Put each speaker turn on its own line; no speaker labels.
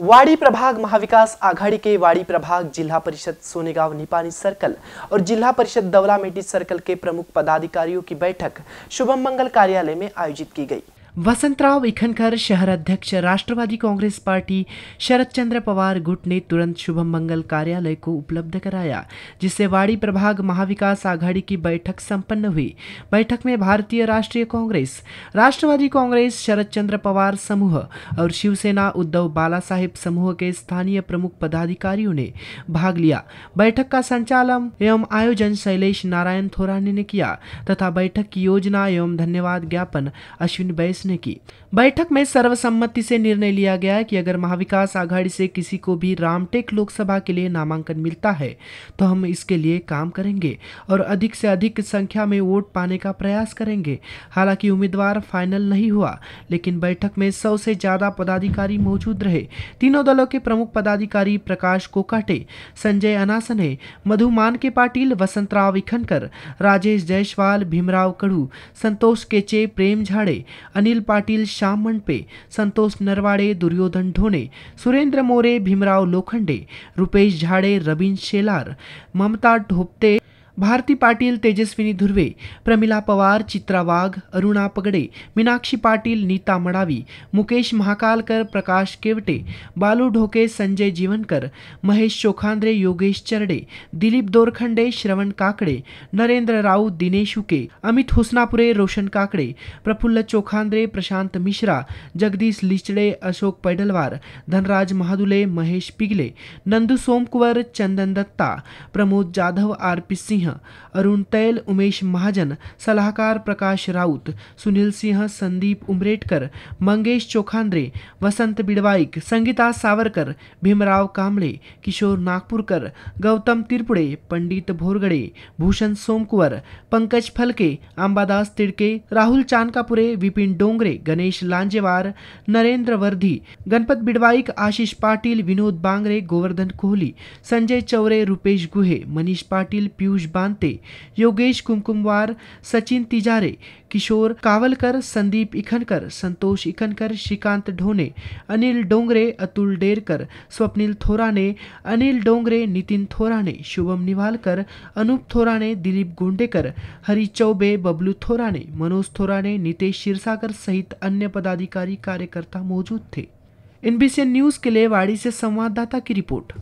वाड़ी प्रभाग महाविकास आघाड़ी के वाड़ी प्रभाग जिला परिषद सोनेगांव निपानी सर्कल और जिला परिषद दवला मेटी सर्कल के प्रमुख पदाधिकारियों की बैठक शुभम मंगल कार्यालय में आयोजित की गई वसंतराव इखनकर शहर अध्यक्ष राष्ट्रवादी कांग्रेस पार्टी शरद चंद्र पवार गुट ने तुरंत शुभम मंगल कार्यालय को उपलब्ध कराया जिससे वाड़ी प्रभाग महाविकास आघाड़ी की बैठक संपन्न हुई बैठक में भारतीय राष्ट्रीय कांग्रेस राष्ट्रवादी कांग्रेस शरद चंद्र पवार समूह और शिवसेना उद्धव बाला साहेब समूह के स्थानीय प्रमुख पदाधिकारियों ने भाग लिया बैठक का संचालन एवं आयोजन शैलेश नारायण थोरानी ने किया तथा बैठक की योजना एवं धन्यवाद ज्ञापन अश्विन बैस ने की बैठक में सर्वसम्मति से निर्णय लिया गया कि अगर महाविकास आघाड़ी से किसी को भी रामटेक लोकसभा के लिए नामांकन मिलता है तो हम इसके लिए काम करेंगे और अधिक से अधिक संख्या में वोट पाने का प्रयास करेंगे हालांकि उम्मीदवार फाइनल नहीं हुआ लेकिन बैठक में सौ से ज्यादा पदाधिकारी मौजूद रहे तीनों दलों के प्रमुख पदाधिकारी प्रकाश कोकाटे संजय अनासने मधु मानके पाटिल वसंतराव इखनकर राजेश जयसवाल भीमराव कड़ू संतोष केचे प्रेम झाड़े अनिल सुनील पाटील श्याम मंडपे संतोष नरवाडे दुर्योधन ढोने सुरेंद्र मोरे भीमराव लोखंडे रुपेश झाडे रवीन शेलार ममता ढोपते भारती पाटिल तेजस्विनी धुर्वे प्रमिला पवार चित्रा वाघ अरुणा पगडे मीनाक्षी पाटिल नीता मडावी मुकेश महाकालकर प्रकाश केवटे बालू ढोके संजय जीवनकर महेश चोखांद्रे योगेश चरडे दिलीप दोरखंडे श्रवण काकडे नरेंद्र राव दिनेश उके अमित हुसनापुरे रोशन काकडे प्रफुल्ल चोखांद्रे प्रशांत मिश्रा जगदीश लिचड़े अशोक पैडलवार धनराज महादुले महेश पिगले नंदू सोमकुवर चंदन दत्ता प्रमोद जाधव आरपी सिंह सिंह अरुण तैल उमेश महाजन सलाहकार प्रकाश राउत सुनील सिंह संदीप उमरेटकर मंगेश चोखांद्रे वसंत बिडवाइक संगीता सावरकर भीमराव कांबळे किशोर नागपुरकर गौतम तिरपुड़े पंडित भोरगड़े भूषण सोमकुवर पंकज फलके अंबादास तिड़के राहुल चानकापुरे विपिन डोंगरे गणेश लांजेवार नरेंद्र वर्धी गणपत बिडवाइक आशीष पाटिल विनोद बांगरे गोवर्धन कोहली संजय चौरे रुपेश गुहे मनीष पाटिल पीयूष बांते योगेश कुमकुमवार सचिन तिजारे किशोर कावलकर संदीप इखनकर संतोष इखनकर श्रीकांत ढोने अनिल डोंगरे अतुल डेरकर स्वप्निल थोराने अनिल डोंगरे नितिन थोराने शुभम निवालकर अनूप थोराने दिलीप गोंडेकर हरी चौबे बबलू थोराने मनोज थोराने नितेश शिरसागर सहित अन्य पदाधिकारी कार्यकर्ता मौजूद थे एनबीसी न्यूज के लिए वाड़ी से संवाददाता की रिपोर्ट